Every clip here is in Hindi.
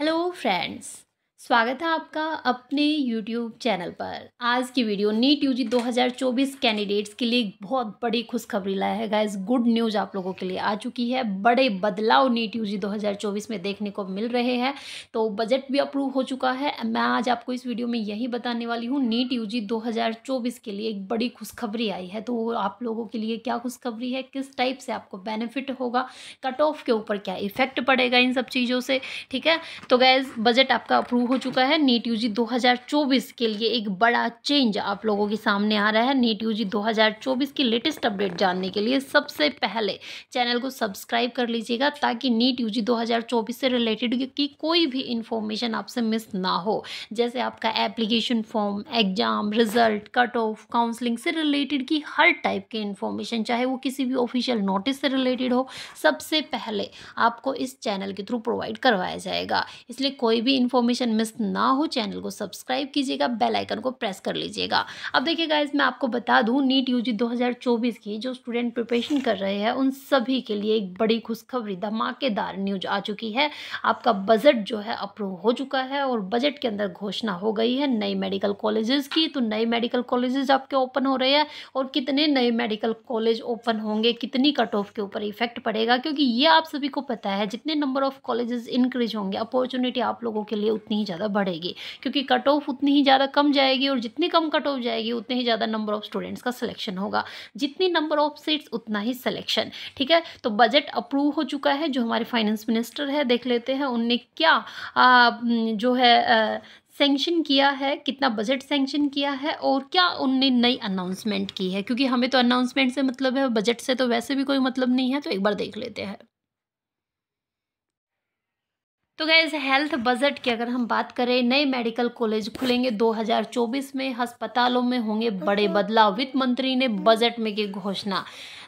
Hello friends, स्वागत है आपका अपने YouTube चैनल पर आज की वीडियो नीट यू 2024 कैंडिडेट्स के लिए बहुत बड़ी खुशखबरी लाया है गाइज गुड न्यूज़ आप लोगों के लिए आ चुकी है बड़े बदलाव नीट यू 2024 में देखने को मिल रहे हैं तो बजट भी अप्रूव हो चुका है मैं आज आपको इस वीडियो में यही बताने वाली हूँ नीट यू जी के लिए एक बड़ी खुशखबरी आई है तो आप लोगों के लिए क्या खुशखबरी है किस टाइप से आपको बेनिफिट होगा कट ऑफ के ऊपर क्या इफेक्ट पड़ेगा इन सब चीज़ों से ठीक है तो गैस बजट आपका अप्रूव हो चुका है नीट यूजी 2024 के लिए एक बड़ा चेंज आप लोगों के सामने आ रहा है नीट यूजी 2024 की लेटेस्ट अपडेट जानने के लिए सबसे पहले चैनल को सब्सक्राइब कर लीजिएगा ताकि नीट यूजी 2024 से रिलेटेड की कोई भी इन्फॉर्मेशन आपसे मिस ना हो जैसे आपका application form exam result cut off counselling से रिलेटेड की हर टाइप की इन्फॉर्मेशन चाहे वो किसी भी ऑफिशियल नोटिस से रिलेटेड हो सबसे पहले आपको इस चैनल के थ्रू प्रोवाइड करवाया जाएगा इसलिए कोई भी इन्फॉर्मेशन मिस ना हो चैनल को सब्सक्राइब कीजिएगा बेल आइकन को प्रेस कर लीजिएगा अब देखिए गाइज मैं आपको बता दूं नीट यूजी 2024 की जो स्टूडेंट प्रिपरेशन कर रहे हैं उन सभी के लिए एक बड़ी खुशखबरी धमाकेदार न्यूज आ चुकी है आपका बजट जो है अप्रूव हो चुका है और बजट के अंदर घोषणा हो गई है नई मेडिकल कॉलेजेस की तो नई मेडिकल कॉलेजेस आपके ओपन हो रहे हैं और कितने नए मेडिकल कॉलेज ओपन होंगे कितनी कट ऑफ के ऊपर इफेक्ट पड़ेगा क्योंकि ये आप सभी को पता है जितने नंबर ऑफ कॉलेजेस इंक्रीज होंगे अपॉर्चुनिटी आप लोगों के लिए उतनी ही ज़्यादा बढ़ेगी क्योंकि कट ऑफ उतनी ही ज़्यादा कम जाएगी और जितनी कम कट ऑफ जाएगी उतने ही ज़्यादा नंबर ऑफ स्टूडेंट्स का सिलेक्शन होगा जितनी नंबर ऑफ सीट्स उतना ही सिलेक्शन ठीक है तो बजट अप्रूव हो चुका है जो हमारे फाइनेंस मिनिस्टर है देख लेते हैं उनने क्या आ, जो है आ, सेंक्शन किया है कितना बजट सेंक्शन किया है और क्या उनने नई अनाउंसमेंट की है क्योंकि हमें तो अनाउंसमेंट से मतलब है बजट से तो वैसे भी कोई मतलब नहीं है तो एक बार देख लेते हैं तो गैज़ हेल्थ बजट की अगर हम बात करें नए मेडिकल कॉलेज खुलेंगे 2024 में अस्पतालों में होंगे बड़े अच्छा। बदलाव वित्त मंत्री ने बजट में की घोषणा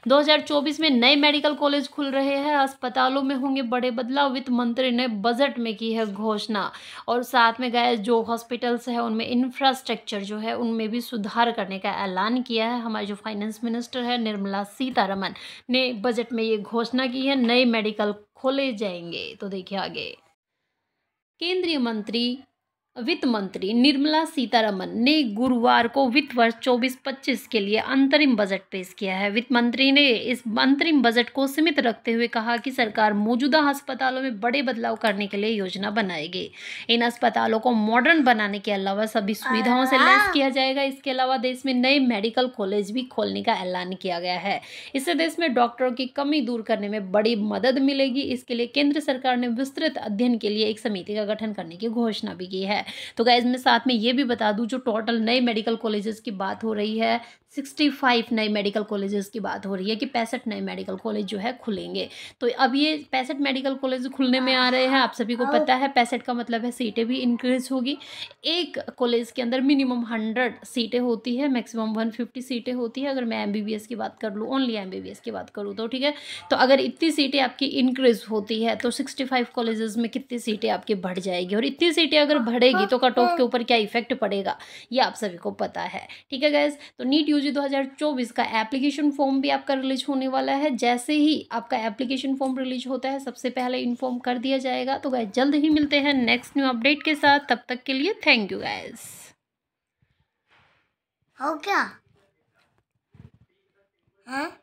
2024 में नए मेडिकल कॉलेज खुल रहे हैं अस्पतालों में होंगे बड़े बदलाव वित्त मंत्री ने बजट में की है घोषणा और साथ में गए जो हॉस्पिटल्स हैं उनमें इंफ्रास्ट्रक्चर जो है उनमें भी सुधार करने का ऐलान किया है हमारे जो फाइनेंस मिनिस्टर है निर्मला सीतारमन ने बजट में ये घोषणा की है नए मेडिकल खोले जाएंगे तो देखिए आगे केंद्रीय मंत्री वित्त मंत्री निर्मला सीतारमन ने गुरुवार को वित्त वर्ष 24-25 के लिए अंतरिम बजट पेश किया है वित्त मंत्री ने इस अंतरिम बजट को सीमित रखते हुए कहा कि सरकार मौजूदा अस्पतालों में बड़े बदलाव करने के लिए योजना बनाएगी इन अस्पतालों को मॉडर्न बनाने के अलावा सभी सुविधाओं से लैस किया जाएगा इसके अलावा देश में नए मेडिकल कॉलेज भी खोलने का ऐलान किया गया है इससे देश में डॉक्टरों की कमी दूर करने में बड़ी मदद मिलेगी इसके लिए केंद्र सरकार ने विस्तृत अध्ययन के लिए एक समिति का गठन करने की घोषणा भी की है है तो गाइज मैं साथ में ये भी बता दूँ जो टोटल नए मेडिकल कॉलेजेस की बात हो रही है 65 नए मेडिकल कॉलेजेस की बात हो रही है कि पैंसठ नए मेडिकल कॉलेज जो है खुलेंगे तो अब ये पैंसठ मेडिकल कॉलेज खुलने में आ रहे हैं आप सभी को पता है पैंसठ का मतलब है सीटें भी इंक्रीज होगी एक कॉलेज के अंदर मिनिमम 100 सीटें होती है मैक्सिमम 150 सीटें होती है अगर मैं एमबीबीएस की बात कर लूँ ओनली एम की बात करूँ तो ठीक है तो अगर इतनी सीटें आपकी इंक्रीज होती है तो सिक्सटी फाइव कॉलेजेस में कितनी सीटें आपकी बढ़ जाएगी और इतनी सीटें अगर बढ़े बढ़ेगी हाँ, तो कट ऑफ हाँ। के ऊपर क्या इफेक्ट पड़ेगा ये आप सभी को पता है ठीक है गैस तो नीट यू जी का एप्लीकेशन फॉर्म भी आपका रिलीज होने वाला है जैसे ही आपका एप्लीकेशन फॉर्म रिलीज होता है सबसे पहले इन्फॉर्म कर दिया जाएगा तो गैस जल्द ही मिलते हैं नेक्स्ट न्यू अपडेट के साथ तब तक के लिए थैंक यू गैस हो क्या है